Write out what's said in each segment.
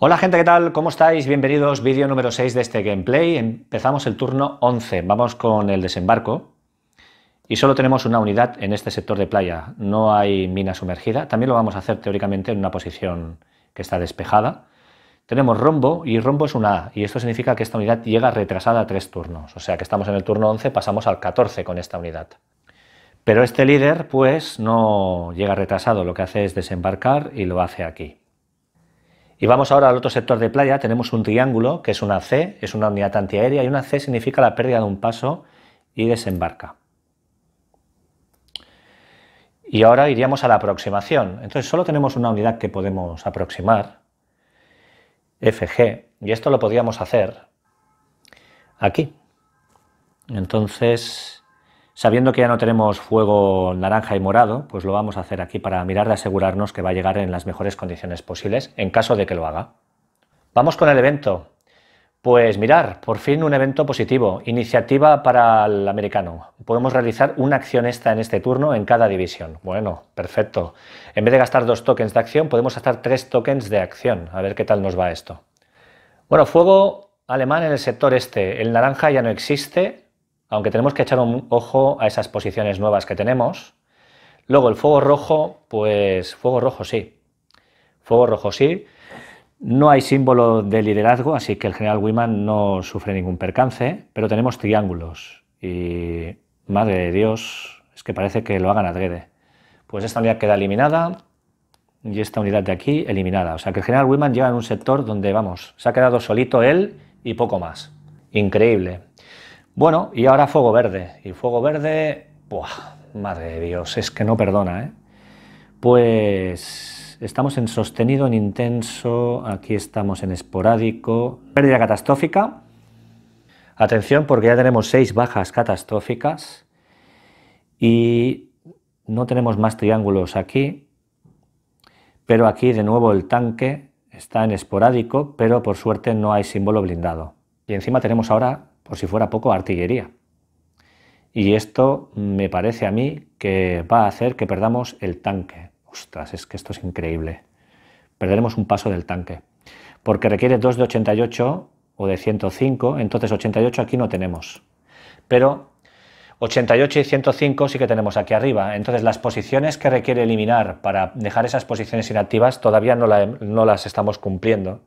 Hola gente, ¿qué tal? ¿Cómo estáis? Bienvenidos, vídeo número 6 de este gameplay. Empezamos el turno 11, vamos con el desembarco. Y solo tenemos una unidad en este sector de playa, no hay mina sumergida. También lo vamos a hacer teóricamente en una posición que está despejada. Tenemos rombo y rombo es una A, y esto significa que esta unidad llega retrasada a tres turnos. O sea que estamos en el turno 11, pasamos al 14 con esta unidad. Pero este líder pues no llega retrasado, lo que hace es desembarcar y lo hace aquí. Y vamos ahora al otro sector de playa, tenemos un triángulo que es una C, es una unidad antiaérea y una C significa la pérdida de un paso y desembarca. Y ahora iríamos a la aproximación. Entonces solo tenemos una unidad que podemos aproximar, FG, y esto lo podríamos hacer aquí. Entonces, Sabiendo que ya no tenemos fuego naranja y morado, pues lo vamos a hacer aquí para mirar de asegurarnos que va a llegar en las mejores condiciones posibles, en caso de que lo haga. Vamos con el evento. Pues mirar, por fin un evento positivo, iniciativa para el americano. Podemos realizar una acción esta en este turno en cada división. Bueno, perfecto. En vez de gastar dos tokens de acción, podemos gastar tres tokens de acción. A ver qué tal nos va esto. Bueno, fuego alemán en el sector este. El naranja ya no existe, aunque tenemos que echar un ojo a esas posiciones nuevas que tenemos. Luego el fuego rojo, pues fuego rojo sí. Fuego rojo sí. No hay símbolo de liderazgo, así que el general Wiman no sufre ningún percance, pero tenemos triángulos. Y madre de Dios, es que parece que lo hagan adrede. Pues esta unidad queda eliminada y esta unidad de aquí eliminada. O sea que el general Wiman lleva en un sector donde, vamos, se ha quedado solito él y poco más. Increíble. Bueno, y ahora fuego verde. Y fuego verde, ¡buah! Madre de Dios, es que no perdona, ¿eh? Pues estamos en sostenido, en intenso, aquí estamos en esporádico. Pérdida catastrófica. Atención porque ya tenemos seis bajas catastróficas y no tenemos más triángulos aquí, pero aquí de nuevo el tanque está en esporádico, pero por suerte no hay símbolo blindado. Y encima tenemos ahora o si fuera poco, artillería. Y esto me parece a mí que va a hacer que perdamos el tanque. Ostras, es que esto es increíble. Perderemos un paso del tanque. Porque requiere 2 de 88 o de 105, entonces 88 aquí no tenemos. Pero 88 y 105 sí que tenemos aquí arriba. Entonces las posiciones que requiere eliminar para dejar esas posiciones inactivas todavía no las estamos cumpliendo.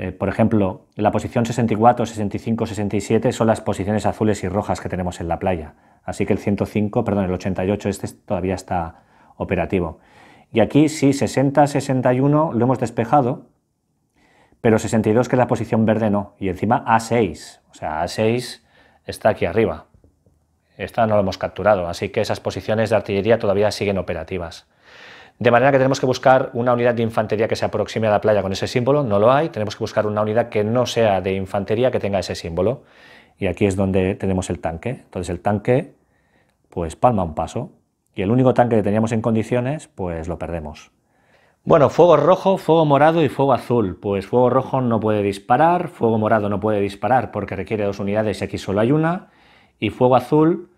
Eh, por ejemplo, la posición 64, 65, 67 son las posiciones azules y rojas que tenemos en la playa. Así que el 105, perdón, el 88 este todavía está operativo. Y aquí sí, 60, 61 lo hemos despejado, pero 62 que es la posición verde no. Y encima A6, o sea, A6 está aquí arriba. Esta no la hemos capturado, así que esas posiciones de artillería todavía siguen operativas. De manera que tenemos que buscar una unidad de infantería que se aproxime a la playa con ese símbolo, no lo hay, tenemos que buscar una unidad que no sea de infantería que tenga ese símbolo. Y aquí es donde tenemos el tanque. Entonces el tanque pues palma un paso y el único tanque que teníamos en condiciones pues lo perdemos. Bueno, fuego rojo, fuego morado y fuego azul. Pues fuego rojo no puede disparar, fuego morado no puede disparar porque requiere dos unidades y aquí solo hay una. Y fuego azul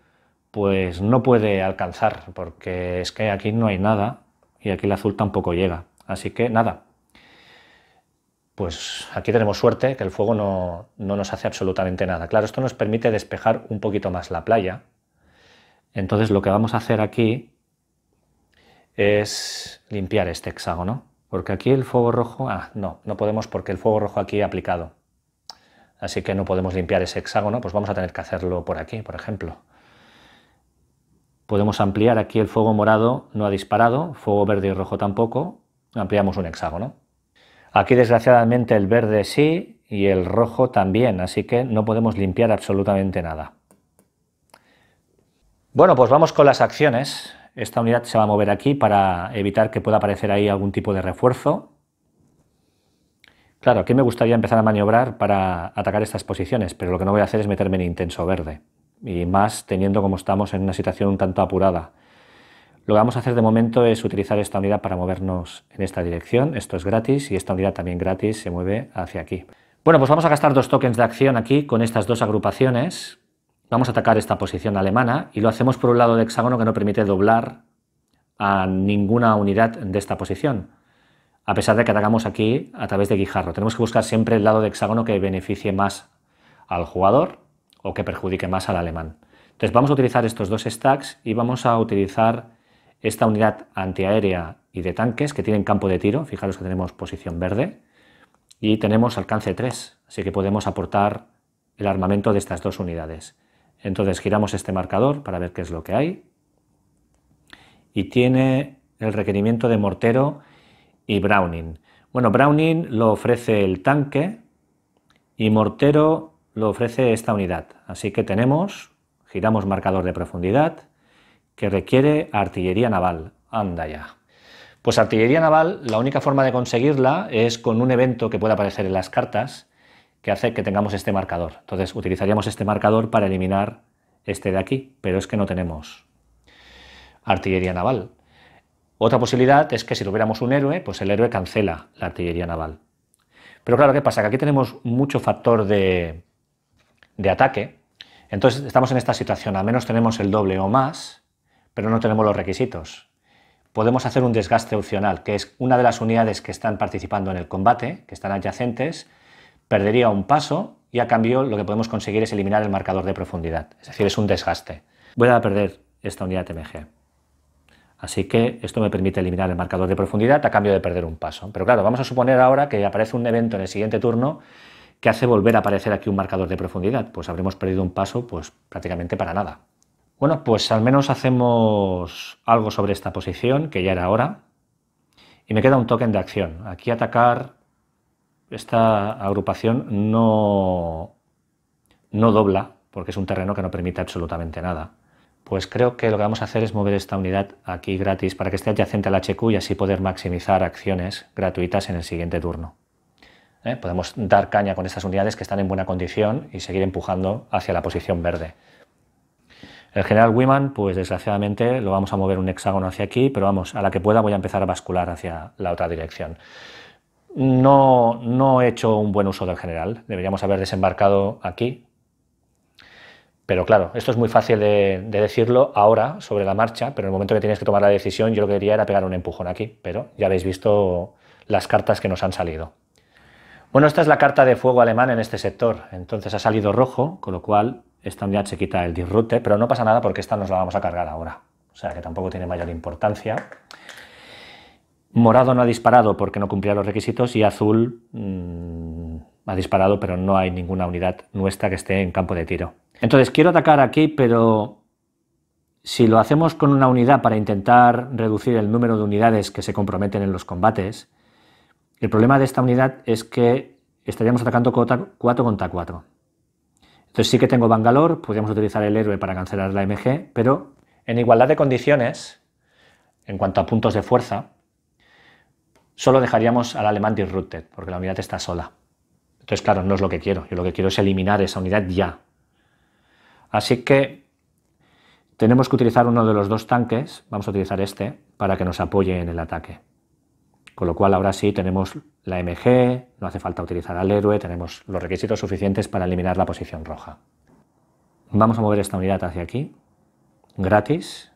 pues no puede alcanzar porque es que aquí no hay nada y aquí el azul tampoco llega. Así que nada, pues aquí tenemos suerte que el fuego no, no, nos hace absolutamente nada. Claro, esto nos permite despejar un poquito más la playa. Entonces lo que vamos a hacer aquí es limpiar este hexágono, porque aquí el fuego rojo, ah, no, no podemos porque el fuego rojo aquí ha aplicado. Así que no podemos limpiar ese hexágono, pues vamos a tener que hacerlo por aquí, por ejemplo. Podemos ampliar aquí el fuego morado no ha disparado, fuego verde y rojo tampoco, ampliamos un hexágono. Aquí desgraciadamente el verde sí y el rojo también, así que no podemos limpiar absolutamente nada. Bueno, pues vamos con las acciones. Esta unidad se va a mover aquí para evitar que pueda aparecer ahí algún tipo de refuerzo. Claro, aquí me gustaría empezar a maniobrar para atacar estas posiciones, pero lo que no voy a hacer es meterme en intenso verde y más teniendo como estamos en una situación un tanto apurada. Lo que vamos a hacer de momento es utilizar esta unidad para movernos en esta dirección, esto es gratis y esta unidad también gratis se mueve hacia aquí. Bueno, pues vamos a gastar dos tokens de acción aquí con estas dos agrupaciones. Vamos a atacar esta posición alemana y lo hacemos por un lado de hexágono que no permite doblar a ninguna unidad de esta posición, a pesar de que atacamos aquí a través de guijarro. Tenemos que buscar siempre el lado de hexágono que beneficie más al jugador o que perjudique más al alemán. Entonces vamos a utilizar estos dos stacks y vamos a utilizar esta unidad antiaérea y de tanques que tienen campo de tiro. Fijaros que tenemos posición verde y tenemos alcance 3, así que podemos aportar el armamento de estas dos unidades. Entonces giramos este marcador para ver qué es lo que hay. Y tiene el requerimiento de mortero y Browning. Bueno, Browning lo ofrece el tanque y mortero lo ofrece esta unidad. Así que tenemos, giramos marcador de profundidad, que requiere artillería naval. Anda ya. Pues artillería naval, la única forma de conseguirla es con un evento que pueda aparecer en las cartas que hace que tengamos este marcador. Entonces utilizaríamos este marcador para eliminar este de aquí, pero es que no tenemos artillería naval. Otra posibilidad es que si tuviéramos un héroe, pues el héroe cancela la artillería naval. Pero claro, ¿qué pasa? Que aquí tenemos mucho factor de, de ataque, entonces estamos en esta situación, al menos tenemos el doble o más, pero no tenemos los requisitos. Podemos hacer un desgaste opcional, que es una de las unidades que están participando en el combate, que están adyacentes, perdería un paso y a cambio lo que podemos conseguir es eliminar el marcador de profundidad, es decir, es un desgaste. Voy a perder esta unidad TMG. Así que esto me permite eliminar el marcador de profundidad a cambio de perder un paso. Pero claro, vamos a suponer ahora que aparece un evento en el siguiente turno que hace volver a aparecer aquí un marcador de profundidad, pues habremos perdido un paso pues prácticamente para nada. Bueno, pues al menos hacemos algo sobre esta posición, que ya era hora, y me queda un token de acción. Aquí atacar esta agrupación no, no dobla, porque es un terreno que no permite absolutamente nada. Pues creo que lo que vamos a hacer es mover esta unidad aquí gratis para que esté adyacente al HQ y así poder maximizar acciones gratuitas en el siguiente turno. ¿eh? Podemos dar caña con estas unidades que están en buena condición y seguir empujando hacia la posición verde. El general Wiman, pues desgraciadamente lo vamos a mover un hexágono hacia aquí, pero vamos, a la que pueda voy a empezar a bascular hacia la otra dirección. No, he hecho un buen uso del general, deberíamos haber desembarcado aquí. Pero claro, esto es muy fácil de, decirlo ahora sobre la marcha, pero en el momento que tienes que tomar la decisión yo lo que diría era pegar un empujón aquí, pero ya habéis visto las cartas que nos han salido. Bueno, esta es la carta de fuego alemán en este sector, entonces ha salido rojo, con lo cual esta unidad se quita el disrute, pero no pasa nada porque esta nos la vamos a cargar ahora, o sea que tampoco tiene mayor importancia. Morado no ha disparado porque no cumplía los requisitos y azul mm, ha disparado, pero no hay ninguna unidad nuestra que esté en campo de tiro. Entonces quiero atacar aquí, pero si lo hacemos con una unidad para intentar reducir el número de unidades que se comprometen en los combates, el problema de esta unidad es que estaríamos atacando 4 contra 4. Entonces sí que tengo Bangalore, podríamos utilizar el héroe para cancelar la MG, pero en igualdad de condiciones, en cuanto a puntos de fuerza, solo dejaríamos al alemán disrupted, porque la unidad está sola. Entonces, claro, no es lo que quiero. Yo lo que quiero es eliminar esa unidad ya. Así que tenemos que utilizar uno de los dos tanques, vamos a utilizar este, para que nos apoye en el ataque. Con lo cual ahora sí tenemos la MG, no hace falta utilizar al héroe, tenemos los requisitos suficientes para eliminar la posición roja. Vamos a mover esta unidad hacia aquí, gratis.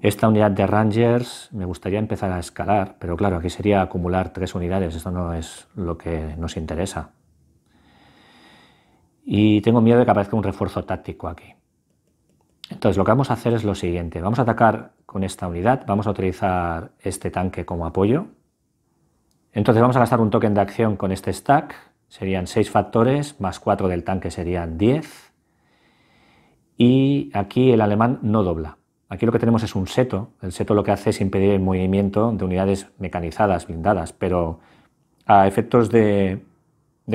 Esta unidad de Rangers me gustaría empezar a escalar, pero claro, aquí sería acumular tres unidades, eso no es lo que nos interesa. Y tengo miedo de que aparezca un refuerzo táctico aquí. Entonces lo que vamos a hacer es lo siguiente, vamos a atacar con esta unidad. Vamos a utilizar este tanque como apoyo. Entonces vamos a gastar un token de acción con este stack. Serían 6 factores, más 4 del tanque serían 10. Y aquí el alemán no dobla. Aquí lo que tenemos es un seto. El seto lo que hace es impedir el movimiento de unidades mecanizadas, blindadas, pero a efectos de,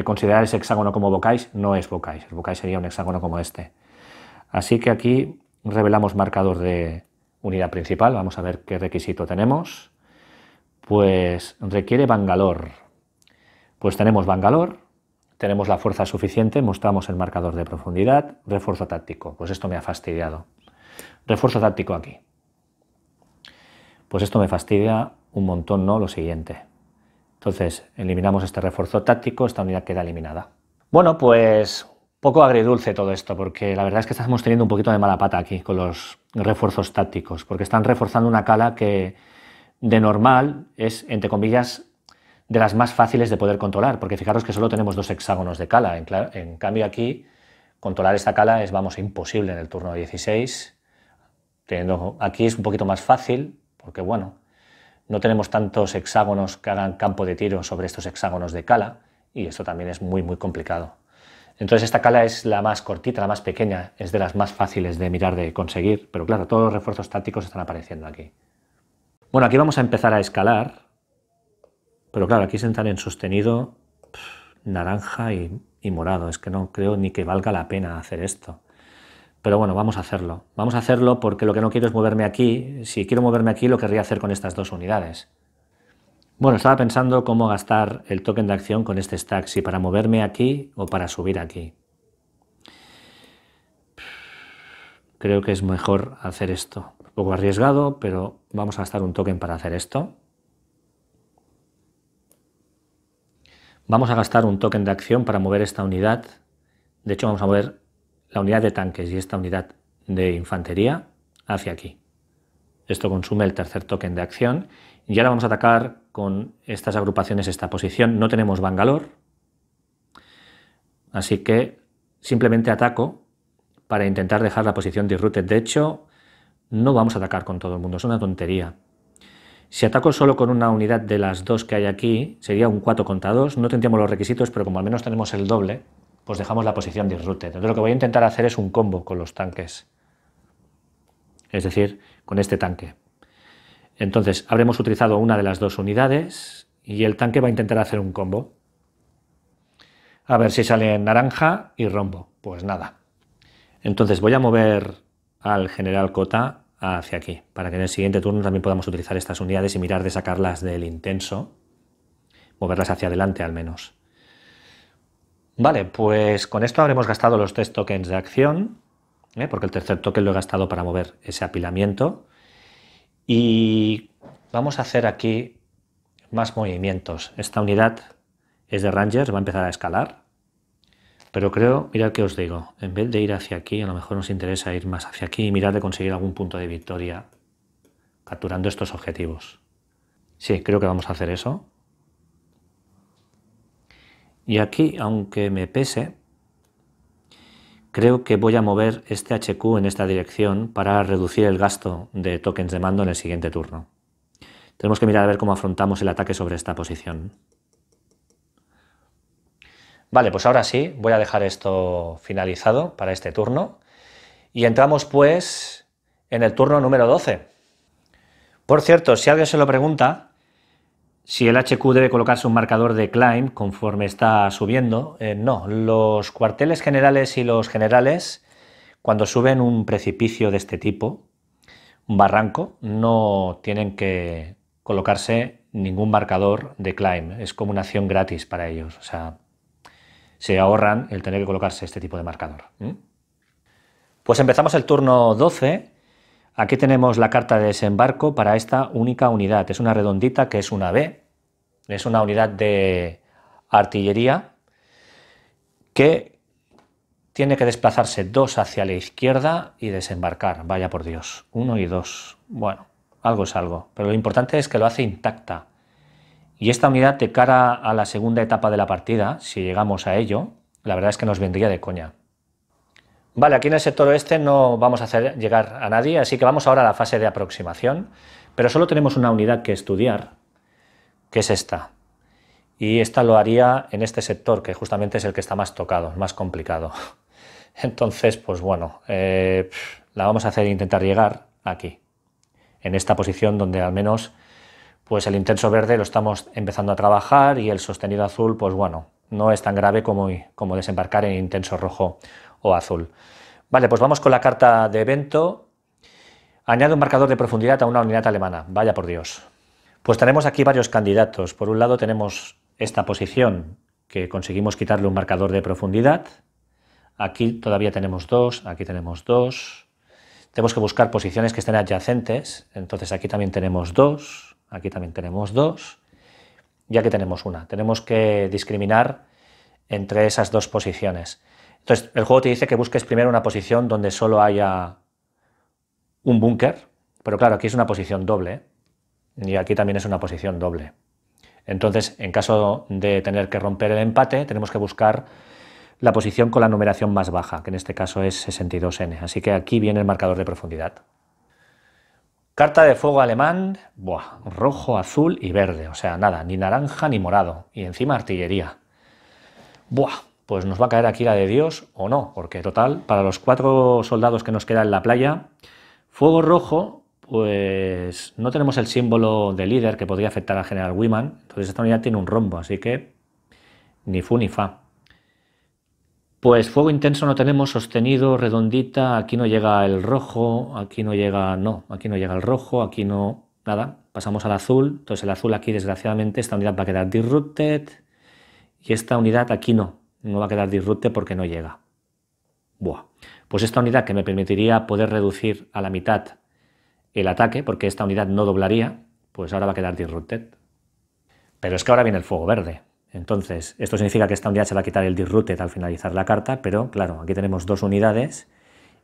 considerar ese hexágono como vocáis, no es vocáis. El vocáis sería un hexágono como este. Así que aquí revelamos marcador de, unidad principal, vamos a ver qué requisito tenemos, pues requiere Bangalore. Pues tenemos Bangalore, tenemos la fuerza suficiente, mostramos el marcador de profundidad, refuerzo táctico, pues esto me ha fastidiado. Refuerzo táctico aquí. Pues esto me fastidia un montón, ¿no? Lo siguiente. Entonces, eliminamos este refuerzo táctico, esta unidad queda eliminada. Bueno, pues poco agridulce todo esto, porque la verdad es que estamos teniendo un poquito de mala pata aquí con los refuerzos tácticos, porque están reforzando una cala que de normal es, entre comillas, de las más fáciles de poder controlar, porque fijaros que solo tenemos dos hexágonos de cala, en, cambio aquí controlar esta cala es, vamos, imposible en el turno 16, teniendo, aquí es un poquito más fácil, porque bueno, no tenemos tantos hexágonos que hagan campo de tiro sobre estos hexágonos de cala, y esto también es muy, muy complicado. Entonces esta cala es la más cortita, la más pequeña, es de las más fáciles de mirar, de conseguir, pero claro, todos los refuerzos tácticos están apareciendo aquí. Bueno, aquí vamos a empezar a escalar, pero claro, aquí se en sostenido naranja y morado, es que no creo ni que valga la pena hacer esto. Pero bueno, vamos a hacerlo. Vamos a hacerlo porque lo que no quiero es moverme aquí. Si quiero moverme aquí, lo querría hacer con estas dos unidades. Bueno, estaba pensando cómo gastar el token de acción con este stack, si para moverme aquí o para subir aquí. Creo que es mejor hacer esto. Un poco arriesgado, pero vamos a gastar un token para hacer esto. Vamos a gastar un token de acción para mover esta unidad. De hecho, vamos a mover la unidad de tanques y esta unidad de infantería hacia aquí. Esto consume el tercer token de acción y ahora vamos a atacar con estas agrupaciones esta posición. No tenemos Bangalore, así que simplemente ataco para intentar dejar la posición disrupted. De hecho, no vamos a atacar con todo el mundo, es una tontería. Si ataco solo con una unidad de las dos que hay aquí, sería un 4 contra 2, no tendríamos los requisitos, pero como al menos tenemos el doble, pues dejamos la posición disrupted. Entonces lo que voy a intentar hacer es un combo con los tanques, es decir, con este tanque. Entonces, habremos utilizado una de las dos unidades y el tanque va a intentar hacer un combo. A ver si sale naranja y rombo. Pues nada. Entonces voy a mover al general Cota hacia aquí, para que en el siguiente turno también podamos utilizar estas unidades y mirar de sacarlas del intenso, moverlas hacia adelante al menos. Vale, pues con esto habremos gastado los tres tokens de acción, ¿eh? porque el tercer token lo he gastado para mover ese apilamiento. Y vamos a hacer aquí más movimientos. Esta unidad es de Rangers, va a empezar a escalar. Pero creo, mirad que os digo, en vez de ir hacia aquí, a lo mejor nos interesa ir más hacia aquí y mirar de conseguir algún punto de victoria capturando estos objetivos. Sí, creo que vamos a hacer eso. Y aquí, aunque me pese, Creo que voy a mover este HQ en esta dirección para reducir el gasto de tokens de mando en el siguiente turno. Tenemos que mirar a ver cómo afrontamos el ataque sobre esta posición. Vale, pues ahora sí, voy a dejar esto finalizado para este turno. Y entramos pues en el turno número 12. Por cierto, si alguien se lo pregunta, si el HQ debe colocarse un marcador de climb conforme está subiendo, eh, no. Los cuarteles generales y los generales, cuando suben un precipicio de este tipo, un barranco, no tienen que colocarse ningún marcador de climb. Es como una acción gratis para ellos. O sea, se ahorran el tener que colocarse este tipo de marcador. Pues empezamos el turno 12 Aquí tenemos la carta de desembarco para esta única unidad. Es una redondita que es una B, es una unidad de artillería que tiene que desplazarse dos hacia la izquierda y desembarcar. Vaya por Dios, uno y dos. Bueno, algo es algo, pero lo importante es que lo hace intacta. Y esta unidad de cara a la segunda etapa de la partida, si llegamos a ello, la verdad es que nos vendría de coña. Vale, aquí en el sector oeste no vamos a hacer llegar a nadie, así que vamos ahora a la fase de aproximación, pero solo tenemos una unidad que estudiar, que es esta. Y esta lo haría en este sector, que justamente es el que está más tocado, más complicado. Entonces, pues bueno, eh, la vamos a hacer intentar llegar aquí, en esta posición donde al menos pues el intenso verde lo estamos empezando a trabajar y el sostenido azul, pues bueno, no es tan grave como, como desembarcar en intenso rojo o azul. Vale, pues vamos con la carta de evento. Añade un marcador de profundidad a una unidad alemana. Vaya por Dios. Pues tenemos aquí varios candidatos. Por un lado tenemos esta posición, que conseguimos quitarle un marcador de profundidad. Aquí todavía tenemos dos, aquí tenemos dos. Tenemos que buscar posiciones que estén adyacentes. Entonces aquí también tenemos dos, aquí también tenemos dos. Y aquí tenemos una. Tenemos que discriminar entre esas dos posiciones. Entonces, el juego te dice que busques primero una posición donde solo haya un búnker, pero claro, aquí es una posición doble, ¿eh? y aquí también es una posición doble. Entonces, en caso de tener que romper el empate, tenemos que buscar la posición con la numeración más baja, que en este caso es 62N. Así que aquí viene el marcador de profundidad. Carta de fuego alemán, buah, rojo, azul y verde. O sea, nada, ni naranja ni morado. Y encima artillería. Buah, pues nos va a caer aquí la de Dios o no, porque total, para los cuatro soldados que nos queda en la playa, fuego rojo, pues no tenemos el símbolo de líder que podría afectar al general Wiman, entonces esta unidad tiene un rombo, así que ni fu ni fa. Pues fuego intenso no tenemos, sostenido, redondita, aquí no llega el rojo, aquí no llega, no, aquí no llega el rojo, aquí no, nada, pasamos al azul, entonces el azul aquí desgraciadamente esta unidad va a quedar disrupted y esta unidad aquí no, no va a quedar Disrute porque no llega. Buah. Pues esta unidad que me permitiría poder reducir a la mitad el ataque, porque esta unidad no doblaría, pues ahora va a quedar disrupted. Pero es que ahora viene el fuego verde. Entonces, esto significa que esta unidad se va a quitar el disrupted al finalizar la carta, pero claro, aquí tenemos dos unidades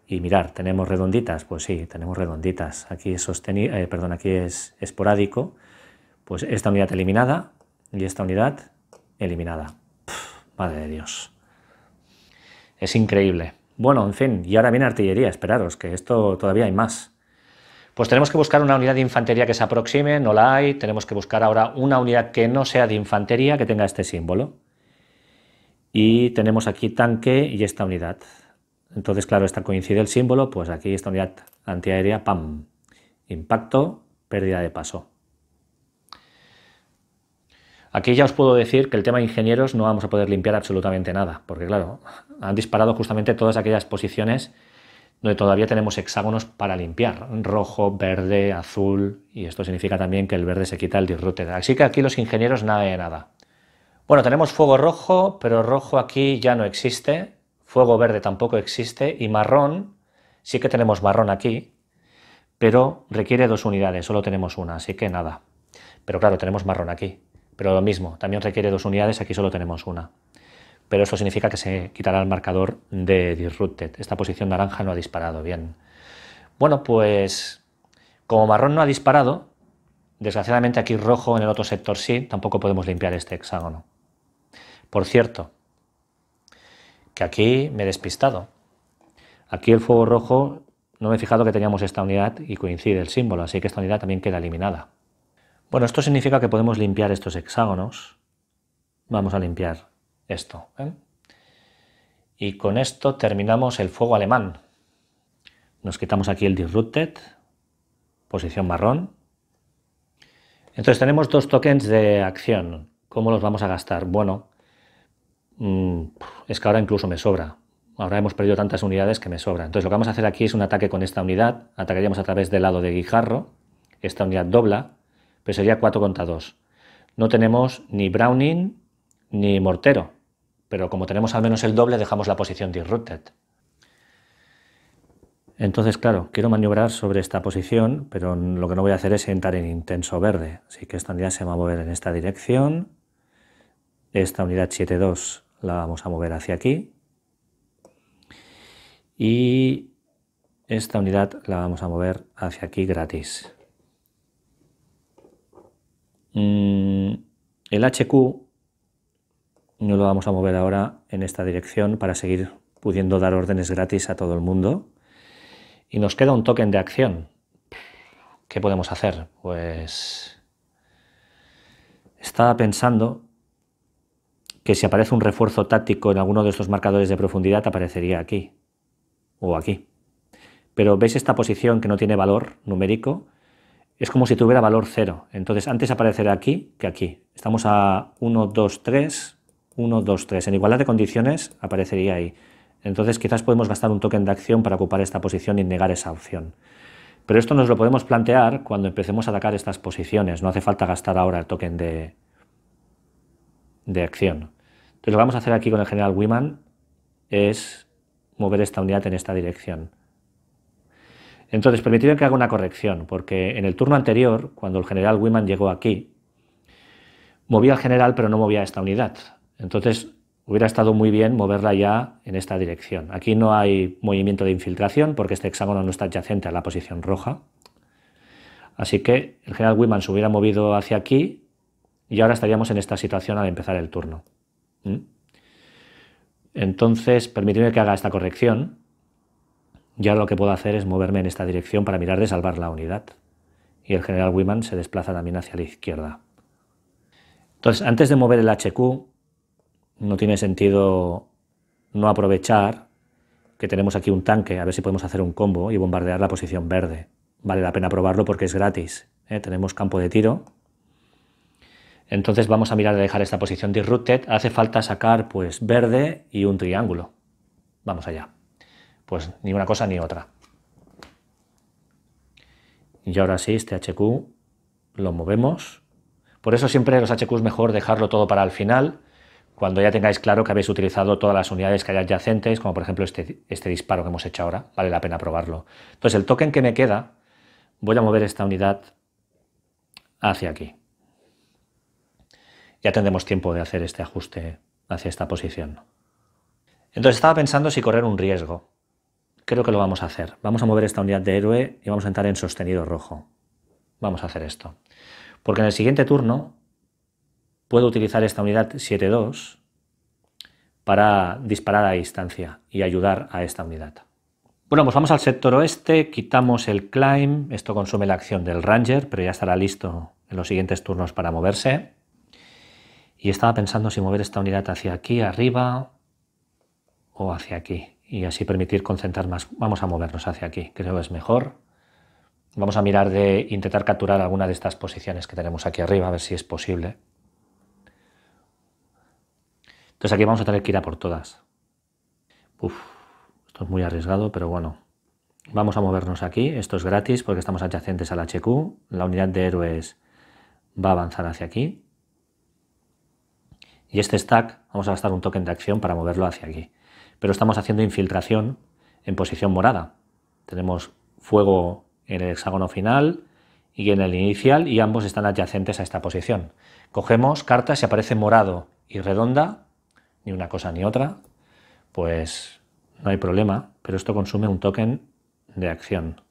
y mirar, ¿tenemos redonditas? Pues sí, tenemos redonditas. Aquí es, eh, perdón, aquí es esporádico, pues esta unidad eliminada y esta unidad eliminada. Madre de Dios. Es increíble. Bueno, en fin, y ahora viene artillería, esperaros, que esto todavía hay más. Pues tenemos que buscar una unidad de infantería que se aproxime, no la hay, tenemos que buscar ahora una unidad que no sea de infantería, que tenga este símbolo. Y tenemos aquí tanque y esta unidad. Entonces, claro, esta coincide el símbolo, pues aquí esta unidad antiaérea, ¡pam! Impacto, pérdida de paso. Aquí ya os puedo decir que el tema de ingenieros no vamos a poder limpiar absolutamente nada, porque claro, han disparado justamente todas aquellas posiciones donde todavía tenemos hexágonos para limpiar, rojo, verde, azul, y esto significa también que el verde se quita el disrute. Así que aquí los ingenieros nada de nada. Bueno, tenemos fuego rojo, pero rojo aquí ya no existe, fuego verde tampoco existe, y marrón, sí que tenemos marrón aquí, pero requiere dos unidades, solo tenemos una, así que nada. Pero claro, tenemos marrón aquí. Pero lo mismo, también requiere dos unidades, aquí solo tenemos una. Pero eso significa que se quitará el marcador de Disrupted. Esta posición naranja no ha disparado bien. Bueno, pues como marrón no ha disparado, desgraciadamente aquí rojo en el otro sector sí, tampoco podemos limpiar este hexágono. Por cierto, que aquí me he despistado. Aquí el fuego rojo, no me he fijado que teníamos esta unidad y coincide el símbolo, así que esta unidad también queda eliminada. Bueno, esto significa que podemos limpiar estos hexágonos. Vamos a limpiar esto. ¿eh? Y con esto terminamos el fuego alemán. Nos quitamos aquí el disrupted, posición marrón. Entonces tenemos dos tokens de acción. ¿Cómo los vamos a gastar? Bueno, mm, es que ahora incluso me sobra. Ahora hemos perdido tantas unidades que me sobra. Entonces lo que vamos a hacer aquí es un ataque con esta unidad. Atacaríamos a través del lado de Guijarro. Esta unidad dobla pero sería 4 contra 2. No tenemos ni Browning ni mortero, pero como tenemos al menos el doble, dejamos la posición disrupted. Entonces, claro, quiero maniobrar sobre esta posición, pero lo que no voy a hacer es entrar en intenso verde. Así que esta unidad se va a mover en esta dirección. Esta unidad 7.2 la vamos a mover hacia aquí. Y esta unidad la vamos a mover hacia aquí gratis. Mm, el HQ no lo vamos a mover ahora en esta dirección para seguir pudiendo dar órdenes gratis a todo el mundo. Y nos queda un token de acción. ¿Qué podemos hacer? Pues estaba pensando que si aparece un refuerzo táctico en alguno de estos marcadores de profundidad aparecería aquí o aquí. Pero veis esta posición que no tiene valor numérico es como si tuviera valor cero. Entonces, antes aparecerá aquí que aquí. Estamos a 1, 2, 3, 1, 2, 3. En igualdad de condiciones aparecería ahí. Entonces, quizás podemos gastar un token de acción para ocupar esta posición y negar esa opción. Pero esto nos lo podemos plantear cuando empecemos a atacar estas posiciones. No hace falta gastar ahora el token de, de acción. Entonces, lo que vamos a hacer aquí con el general Wiman es mover esta unidad en esta dirección. Entonces, permitidme que haga una corrección, porque en el turno anterior, cuando el general Wiman llegó aquí, movía al general, pero no movía esta unidad. Entonces, hubiera estado muy bien moverla ya en esta dirección. Aquí no hay movimiento de infiltración, porque este hexágono no está adyacente a la posición roja. Así que el general Wiman se hubiera movido hacia aquí y ahora estaríamos en esta situación al empezar el turno. ¿Mm? Entonces, permitidme que haga esta corrección ya lo que puedo hacer es moverme en esta dirección para mirar de salvar la unidad. Y el general Wiman se desplaza también hacia la izquierda. Entonces, antes de mover el HQ, no tiene sentido no aprovechar que tenemos aquí un tanque, a ver si podemos hacer un combo y bombardear la posición verde. Vale la pena probarlo porque es gratis. ¿eh? Tenemos campo de tiro. Entonces vamos a mirar de dejar esta posición disrupted. Hace falta sacar pues verde y un triángulo. Vamos allá. Pues ni una cosa ni otra. Y ahora sí, este HQ lo movemos. Por eso siempre los HQ es mejor dejarlo todo para el final, cuando ya tengáis claro que habéis utilizado todas las unidades que hay adyacentes, como por ejemplo este, este disparo que hemos hecho ahora, vale la pena probarlo. Entonces el token que me queda, voy a mover esta unidad hacia aquí. Ya tendremos tiempo de hacer este ajuste hacia esta posición. Entonces estaba pensando si correr un riesgo creo que lo vamos a hacer? Vamos a mover esta unidad de héroe y vamos a entrar en sostenido rojo. Vamos a hacer esto. Porque en el siguiente turno puedo utilizar esta unidad 7-2 para disparar a distancia y ayudar a esta unidad. Bueno, pues vamos al sector oeste, quitamos el climb, esto consume la acción del ranger, pero ya estará listo en los siguientes turnos para moverse. Y estaba pensando si mover esta unidad hacia aquí, arriba, o hacia aquí y así permitir concentrar más. Vamos a movernos hacia aquí, creo que es mejor. Vamos a mirar de intentar capturar alguna de estas posiciones que tenemos aquí arriba, a ver si es posible. Entonces aquí vamos a tener que ir a por todas. esto es muy arriesgado, pero bueno. Vamos a movernos aquí, esto es gratis porque estamos adyacentes al HQ. La unidad de héroes va a avanzar hacia aquí. Y este stack, vamos a gastar un token de acción para moverlo hacia aquí pero estamos haciendo infiltración en posición morada. Tenemos fuego en el hexágono final y en el inicial y ambos están adyacentes a esta posición. Cogemos cartas y aparece morado y redonda, ni una cosa ni otra, pues no hay problema, pero esto consume un token de acción.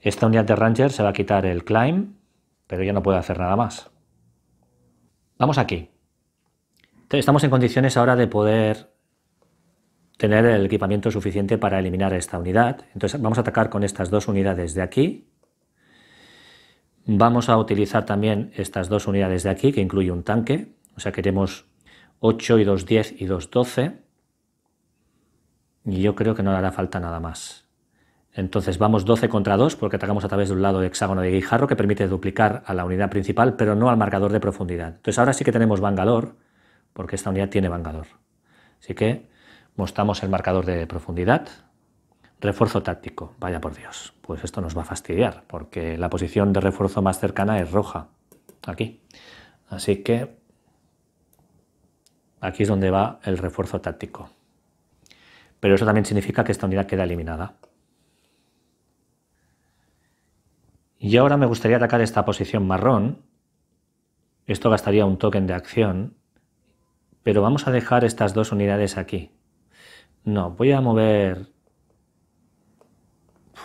Esta unidad de Ranger se va a quitar el climb, pero ya no puede hacer nada más. Vamos aquí. Estamos en condiciones ahora de poder tener el equipamiento suficiente para eliminar esta unidad. Entonces vamos a atacar con estas dos unidades de aquí. Vamos a utilizar también estas dos unidades de aquí, que incluye un tanque. O sea, queremos 8 y 2, 10 y 2, 12. Y yo creo que no le hará falta nada más. Entonces vamos 12 contra 2 porque atacamos a través de un lado hexágono de guijarro que permite duplicar a la unidad principal pero no al marcador de profundidad. Entonces ahora sí que tenemos Bangalore, porque esta unidad tiene Bangalore. Así que mostramos el marcador de profundidad, refuerzo táctico, vaya por Dios, pues esto nos va a fastidiar, porque la posición de refuerzo más cercana es roja, aquí. Así que aquí es donde va el refuerzo táctico. Pero eso también significa que esta unidad queda eliminada. Y ahora me gustaría atacar esta posición marrón. Esto gastaría un token de acción, pero vamos a dejar estas dos unidades aquí, no, voy a mover...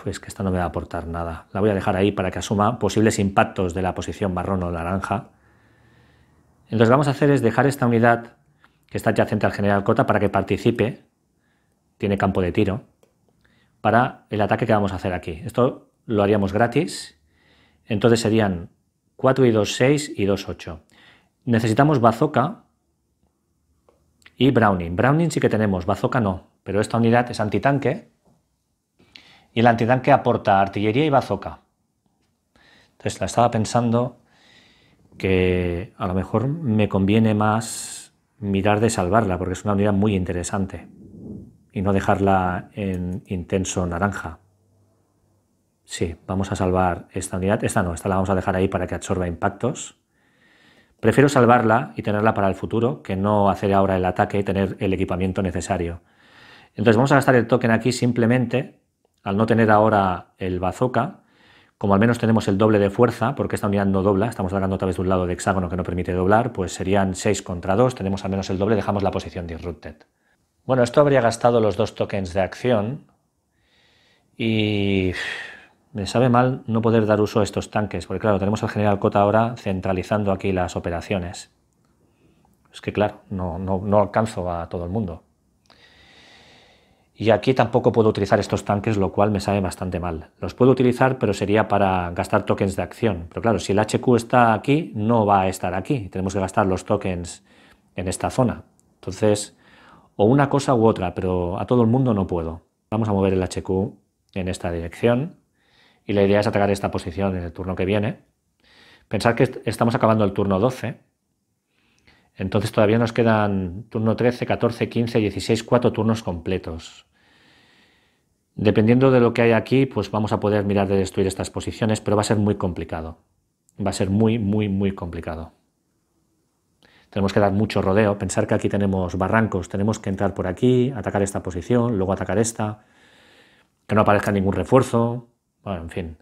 Pues que esta no me va a aportar nada. La voy a dejar ahí para que asuma posibles impactos de la posición marrón o naranja. Entonces vamos a hacer es dejar esta unidad que está adyacente al general Cota para que participe, tiene campo de tiro, para el ataque que vamos a hacer aquí. Esto lo haríamos gratis, entonces serían 4 y 2, 6 y 2, 8. Necesitamos bazooka y Browning. Browning sí que tenemos, bazooka no, pero esta unidad es antitanque. Y el antitanque aporta artillería y bazooka. Entonces la estaba pensando que a lo mejor me conviene más mirar de salvarla, porque es una unidad muy interesante. Y no dejarla en intenso naranja. Sí, vamos a salvar esta unidad. Esta no, esta la vamos a dejar ahí para que absorba impactos. Prefiero salvarla y tenerla para el futuro que no hacer ahora el ataque y tener el equipamiento necesario. Entonces vamos a gastar el token aquí simplemente, al no tener ahora el bazooka, como al menos tenemos el doble de fuerza, porque esta unidad no dobla, estamos hablando a vez de un lado de hexágono que no permite doblar, pues serían 6 contra 2, tenemos al menos el doble, dejamos la posición disrupted. Bueno, esto habría gastado los dos tokens de acción y me sabe mal no poder dar uso a estos tanques, porque claro, tenemos al general Cota ahora centralizando aquí las operaciones. Es que claro, no, no, no alcanzo a todo el mundo. Y aquí tampoco puedo utilizar estos tanques, lo cual me sabe bastante mal. Los puedo utilizar, pero sería para gastar tokens de acción. Pero claro, si el HQ está aquí, no va a estar aquí. Tenemos que gastar los tokens en esta zona. Entonces, o una cosa u otra, pero a todo el mundo no puedo. Vamos a mover el HQ en esta dirección y la idea es atacar esta posición en el turno que viene. Pensar que estamos acabando el turno 12, entonces todavía nos quedan turno 13, 14, 15, 16, 4 turnos completos. Dependiendo de lo que hay aquí, pues vamos a poder mirar de destruir estas posiciones, pero va a ser muy complicado. Va a ser muy, muy, muy complicado. Tenemos que dar mucho rodeo, pensar que aquí tenemos barrancos, tenemos que entrar por aquí, atacar esta posición, luego atacar esta, que no aparezca ningún refuerzo, bueno, en fin.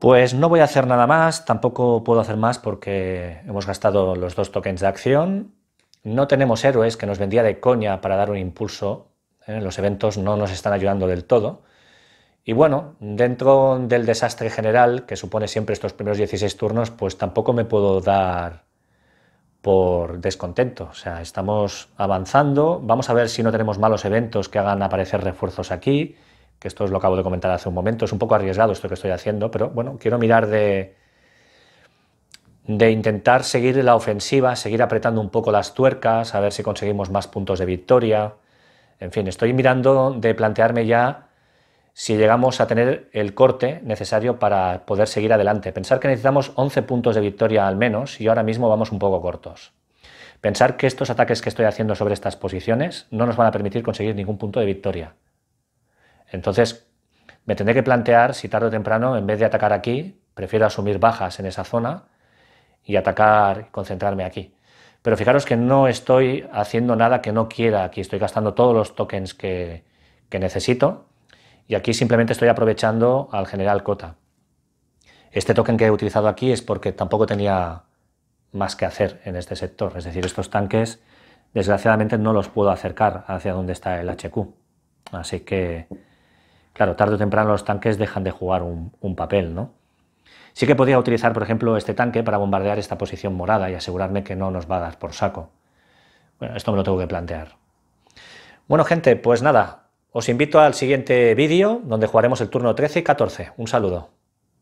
Pues no voy a hacer nada más, tampoco puedo hacer más porque hemos gastado los dos tokens de acción. No tenemos héroes que nos vendía de coña para dar un impulso. ¿eh? Los eventos no nos están ayudando del todo. Y bueno, dentro del desastre general que supone siempre estos primeros 16 turnos, pues tampoco me puedo dar por descontento. O sea, estamos avanzando. Vamos a ver si no tenemos malos eventos que hagan aparecer refuerzos aquí que esto os lo acabo de comentar hace un momento, es un poco arriesgado esto que estoy haciendo, pero bueno, quiero mirar de, de intentar seguir la ofensiva, seguir apretando un poco las tuercas, a ver si conseguimos más puntos de victoria. En fin, estoy mirando de plantearme ya si llegamos a tener el corte necesario para poder seguir adelante. Pensar que necesitamos 11 puntos de victoria al menos y ahora mismo vamos un poco cortos. Pensar que estos ataques que estoy haciendo sobre estas posiciones no nos van a permitir conseguir ningún punto de victoria. Entonces, me tendré que plantear si tarde o temprano, en vez de atacar aquí, prefiero asumir bajas en esa zona y atacar, concentrarme aquí. Pero fijaros que no estoy haciendo nada que no quiera aquí, estoy gastando todos los tokens que, que necesito y aquí simplemente estoy aprovechando al general Cota. Este token que he utilizado aquí es porque tampoco tenía más que hacer en este sector, es decir, estos tanques desgraciadamente no los puedo acercar hacia donde está el HQ. Así que Claro, tarde o temprano los tanques dejan de jugar un, papel, ¿no? Sí que podía utilizar, por ejemplo, este tanque para bombardear esta posición morada y asegurarme que no nos va a dar por saco. Bueno, esto me lo tengo que plantear. Bueno, gente, pues nada, os invito al siguiente vídeo donde jugaremos el turno 13 y 14. Un saludo.